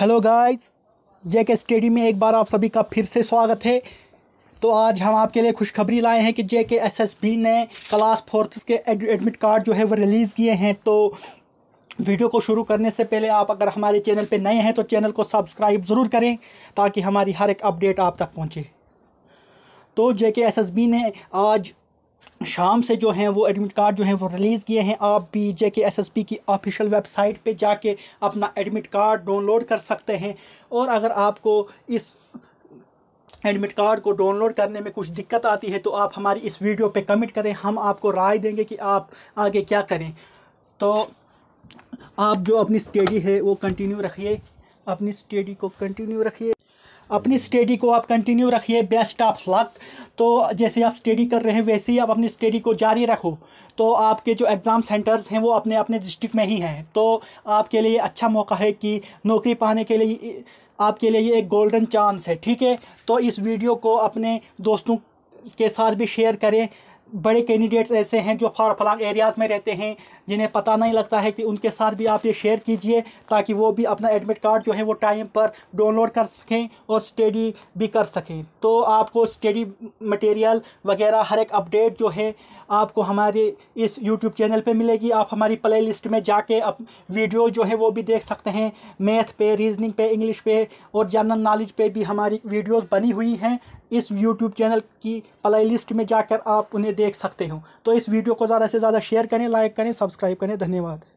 hello guys जेके study में एक बार आप सभी का फिर से स्वागत है तो आज हम आपके लिए खुशखबरी लाए हैं कि जेके एसएसबी ने क्लास फोर्थ के एडमिट कार्ड जो है वो रिलीज़ किए हैं तो वीडियो को शुरू करने से पहले आप अगर हमारे चैनल पे नए हैं तो चैनल को सब्सक्राइब ज़रूर करें ताकि हमारी हर एक अपडेट आप तक पहुँचे तो एस बी ने आज शाम से जो हैं वो एडमिट कार्ड जो हैं वो रिलीज़ किए हैं आप भी J K S S P की ऑफिशियल वेबसाइट पे जाके अपना एडमिट कार्ड डाउनलोड कर सकते हैं और अगर आपको इस एडमिट कार्ड को डाउनलोड करने में कुछ दिक्कत आती है तो आप हमारी इस वीडियो पे कमेंट करें हम आपको राय देंगे कि आप आगे क्या करें तो आप जो अपनी स्टडी है वो कंटिन्यू रखिए अपनी स्टडी को कंटिन्यू रखिए अपनी स्टडी को आप कंटिन्यू रखिए बेस्ट ऑफ लक तो जैसे आप स्टडी कर रहे हैं वैसे ही आप अपनी स्टडी को जारी रखो तो आपके जो एग्ज़ाम सेंटर्स हैं वो अपने अपने डिस्ट्रिक्ट में ही हैं तो आपके लिए अच्छा मौका है कि नौकरी पाने के लिए आपके लिए ये एक गोल्डन चांस है ठीक है तो इस वीडियो को अपने दोस्तों के साथ भी शेयर करें बड़े कैंडिडेट्स ऐसे हैं जो फार फलांग एरियाज़ में रहते हैं जिन्हें पता नहीं लगता है कि उनके साथ भी आप ये शेयर कीजिए ताकि वो भी अपना एडमिट कार्ड जो है वो टाइम पर डाउनलोड कर सकें और स्टडी भी कर सकें तो आपको स्टडी मटेरियल वगैरह हर एक अपडेट जो है आपको हमारे इस यूट्यूब चैनल पर मिलेगी आप हमारी प्ले लिस्ट में जाके अप वीडियो जो है वो भी देख सकते हैं मैथ पे रीजनिंग पे इंग्लिश पे और जनरल नॉलेज पे भी हमारी वीडियोस बनी हुई हैं इस यूट्यूब चैनल की प्ले लिस्ट में जाकर आप उन्हें देख सकते हो तो इस वीडियो को ज़्यादा से ज़्यादा शेयर करें लाइक करें सब्सक्राइब करें धन्यवाद